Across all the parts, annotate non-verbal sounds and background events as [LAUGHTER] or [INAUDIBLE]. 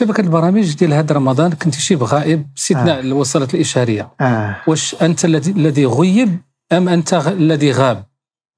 شبكه البرامج ديال هذا رمضان كنت شي غائب استثناء آه. الوصلة الإشهارية آه. واش انت الذي الذي غيب ام انت الذي غاب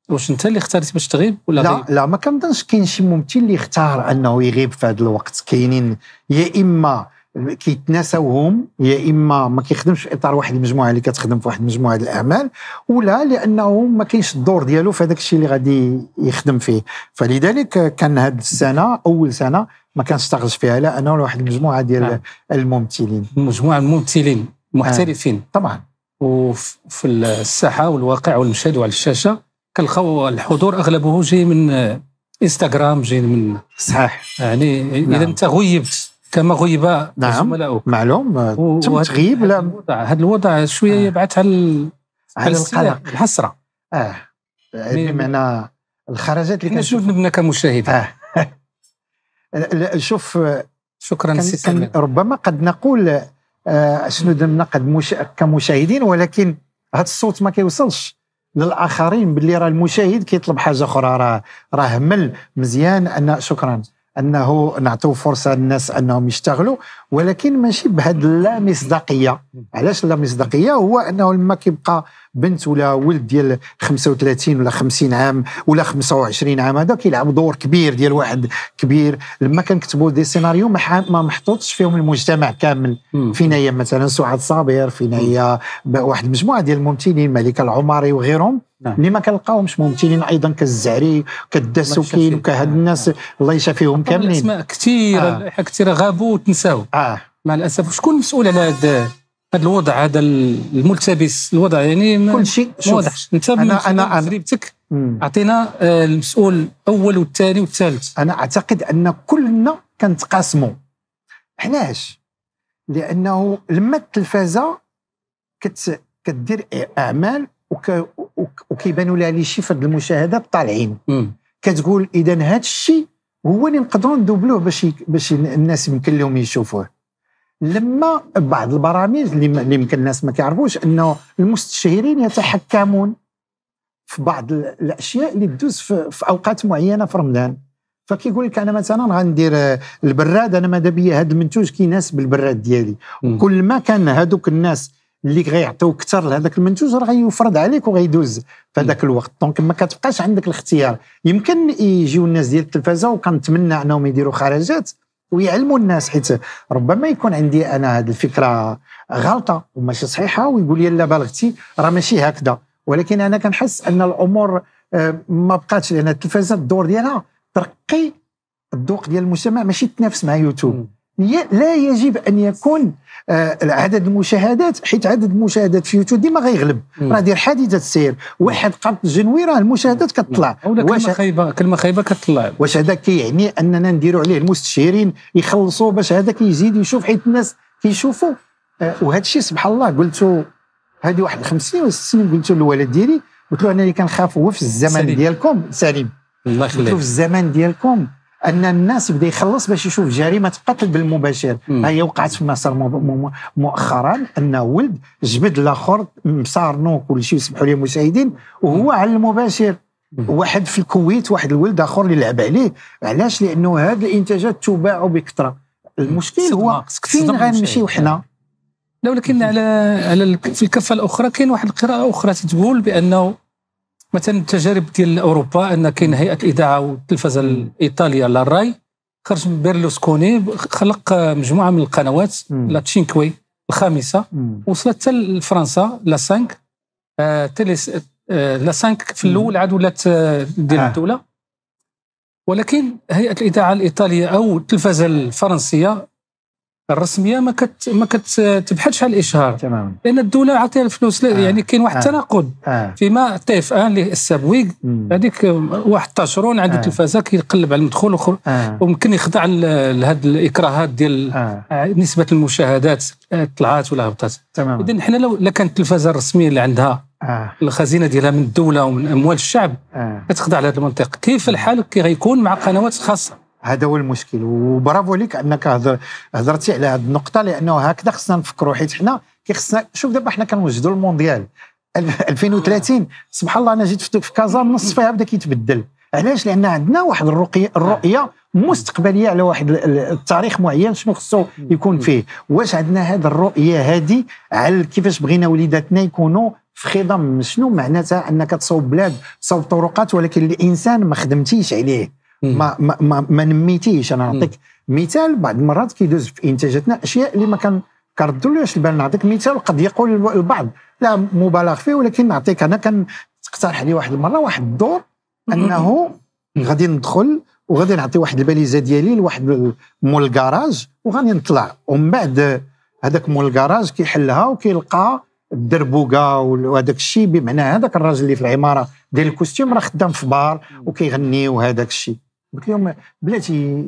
واش انت اللي اختاريت باش تغيب ولا لا غيب؟ لا ما كنظنش كاين شي ممثل اللي اختار انه يغيب في هذا الوقت كاينين يا اما كيتناساوهم يا اما ما كيخدمش في اطار واحد المجموعه اللي كتخدم في واحد المجموعه الاعمال ولا لانه ما كاينش الدور ديالو في هذاك الشيء اللي غادي يخدم فيه فلذلك كان هاد السنه اول سنه ما كنشتغلش فيها لا انا ولا واحد المجموعه ديال آه. الممثلين مجموعه الممثلين محترفين آه. طبعا وفي الساحه والواقع والمشهد وعلى الشاشه كنلقاو الحضور اغلبه جاي من انستغرام جاي من صحيح يعني نعم. اذا انت غيبت كما غيب نعم معلوم و... تم تغيب هذا الوضع هذا الوضع شويه آه. يبعث على على القلق الحسره اه بمعنى الخرجات اللي كنشوف نبنا كمشاهد اه [LAUGHS] شوف شكرا كان, كان ربما قد نقول آه، شنو درنا قد مش كمشاهدين ولكن هذا الصوت ما كيوصلش للاخرين باللي راه المشاهد كيطلب حاجه اخرى راه راه مل مزيان ان شكرا انه نعطيو فرصه للناس انهم يشتغلوا ولكن ماشي بهذه اللامصداقيه علاش اللامصداقيه هو انه لما كيبقى بنت ولا ولد ديال 35 ولا 50 عام ولا 25 عام هذا كيلعب دور كبير ديال واحد كبير لما كنكتبوا دي سيناريو ما محطوطش فيهم المجتمع كامل فينا هي مثلا سعاد صابر فينا هي واحد المجموعه ديال الممثلين ملك العمري وغيرهم نعم. اللي ما كنلقاوهمش ممثلين ايضا كالزعري وكالدسوكين وكهاد الناس نعم. الله يشافيهم كاملين اسماء كثيره آه. كثيره غابوا وتنساو آه. معاه مع الاسف شكون المسؤول على هذا هذا الوضع هذا الملتبس الوضع يعني كل شيء واضح انت انا انا تجربتك اعطينا آه، المسؤول الاول والثاني والثالث انا اعتقد ان كلنا كنتقاسموا علاش لانه لما التلفازه كت كدير اعمال وك وكيبانوا لها لي شي فد المشاهدات طالعين كتقول اذا هذا الشيء هو اللي نقدروا ندوبلوه باش باش الناس يمكن لهم يشوفوه لما بعض البرامج اللي يمكن الناس ما كيعرفوش انه المستشهرين يتحكمون في بعض الاشياء اللي تدوز في, اوقات معينه في رمضان فكيقول لك انا مثلا غندير البراد انا ماذا بيا هذا المنتوج كيناسب البراد ديالي كل ما كان هذوك الناس اللي غيعطيو اكثر لهذاك المنتوج راه غيفرض عليك وغيدوز في هذاك الوقت دونك ما كتبقاش عندك الاختيار يمكن يجيو الناس ديال التلفازه وكنتمنى انهم يديروا خرجات ويعلموا الناس حيت ربما يكون عندي انا هذه الفكره غلطه وماشي صحيحه ويقول لي لا بلغتي راه ماشي هكذا ولكن انا كنحس ان الامور آه، ما بقاتش لان التلفزه الدور ديالها ترقي الذوق ديال المجتمع ماشي تنافس مع يوتيوب لا يجب ان يكون آه، عدد المشاهدات حيت عدد المشاهدات في يوتيوب ديما غيغلب راه دير حادثه السير واحد قرض جنوي راه المشاهدات كتطلع واش كلمه خايبه كلمه خايبه كتطلع واش هذا كيعني اننا نديروا عليه المستشيرين يخلصوا باش هذا كيزيد يشوف حيت الناس كيشوفوا آه، وهذا الشيء سبحان الله قلته هذه واحد خمس سنين ولا سنين قلت للولد ديالي قلت له انا اللي كنخاف هو في الزمن سليم. ديالكم سليم الله يخليك في الزمن ديالكم ان الناس بدا يخلص باش يشوف جريمه قتل بالمباشر هي وقعت في مصر مؤخرا ان ولد جبد الاخر نو كل شيء سمحوا لي المشاهدين وهو على المباشر واحد في الكويت واحد الولد اخر اللي لعب عليه علاش لانه هذه الانتاجات تباع بكثره المشكل هو فين غنمشيو حنا لا ولكن على على في الكفه الاخرى كاين واحد القراءه اخرى تتقول بانه مثلا التجارب ديال اوروبا ان كاين هيئه الاذاعه والتلفزه الايطاليه لا راي خرج بيرلوسكوني خلق مجموعه من القنوات لا تشينكوي الخامسه وصلت حتى لفرنسا لا 5 آه، تيليس آه، لا 5 في الاول عاد ولات آه، ديال الدوله ولكن هيئه الاذاعه الايطاليه او التلفزه الفرنسيه الرسميه ما كت ما كتبحثش على الاشهار تماما لان الدوله عطيها الفلوس آه. يعني كاين واحد آه. التناقض آه. آه. فيما تي اف ان السابويك هذيك واحد التاشرون عند آه. كيقلب على المدخول آه. وممكن يخضع لهذ الاكراهات ديال آه. آه، نسبه المشاهدات آه، طلعات ولا هبطات تماما اذا حنا لو كانت التلفازه الرسميه اللي عندها آه. الخزينه ديالها من الدوله ومن اموال الشعب آه. كتخضع لهذا المنطق كيف الحال كي غيكون مع قنوات خاصه هذا هو المشكل وبرافو ليك انك هضرتي على هذه النقطه لانه هكذا خصنا نفكروا حيت حنا كيخصنا شوف دابا حنا كنوجدوا المونديال 2030 سبحان الله انا جيت في كازا النص فيها بدا كيتبدل علاش لان عندنا واحد الرقيه الرؤيه مستقبليه على واحد التاريخ معين شنو خصو يكون فيه واش عندنا هذه الرؤيه هذه على كيفاش بغينا وليداتنا يكونوا في خضم شنو معناتها انك تصوب بلاد تصوب طرقات ولكن الانسان ما خدمتيش عليه ما, ما, ما, نميتيش انا نعطيك مثال بعض المرات كيدوز في انتاجاتنا اشياء اللي ما كان كردوا ليش البال نعطيك مثال قد يقول البعض لا مبالغ فيه ولكن نعطيك انا كان تقترح لي واحد المره واحد الدور انه غادي ندخل وغادي نعطي واحد الباليزه ديالي لواحد مول الكراج وغادي نطلع ومن بعد هذاك مول الكراج كيحلها وكيلقى الدربوكه وهذاك الشيء بمعنى هذاك الراجل اللي في العماره ديال الكوستيم راه خدام في بار وكيغني وهذاك الشيء قلت لهم بلاتي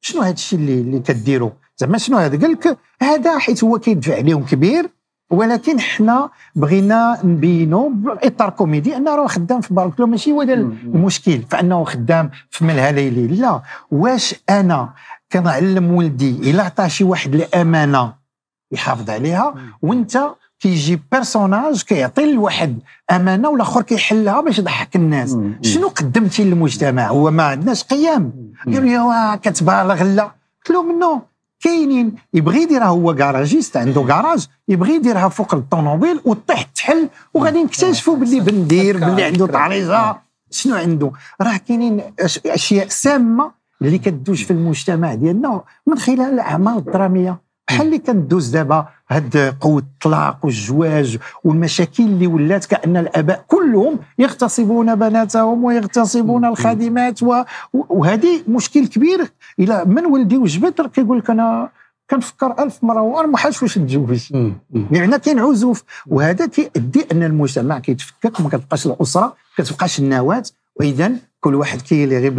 شنو هذا الشيء اللي اللي كديروا زعما شنو هذا قال لك هذا حيت هو كيدفع عليهم كبير ولكن حنا بغينا نبينوا باطار كوميدي انه راه خدام في بارك لو ماشي هو المشكل فانه خدام في ملهى ليلي لا واش انا كنعلم ولدي الا عطاه شي واحد الامانه يحافظ عليها وانت كيجي بيرسوناج كيعطي لواحد امانه والاخر كيحلها باش يضحك الناس شنو قدمتي للمجتمع هو ما عندناش قيم قالوا لي واه كتبالغ لا قلت لهم نو كاينين يبغي يديرها هو كراجيست عنده كراج يبغي يديرها فوق الطوموبيل وطيح تحل وغادي نكتشفوا باللي بندير باللي عنده طريزه شنو عنده راه كاينين اشياء سامه اللي كدوش في المجتمع ديالنا من خلال الاعمال الدراميه بحال اللي كندوز دابا هاد قوة الطلاق والزواج والمشاكل اللي ولات كأن الآباء كلهم يغتصبون بناتهم ويغتصبون الخادمات و... وهذه مشكل كبير إلى من ولدي وجبت راه كيقول لك أنا كنفكر ألف مرة وأنا ما حاش واش نتزوج يعني كاين عزوف وهذا كيؤدي أن المجتمع كيتفكك وما كتبقاش الأسرة كتبقاش النواة وإذا كل واحد كيلغي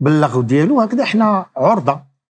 باللغو ديالو هكذا حنا عرضة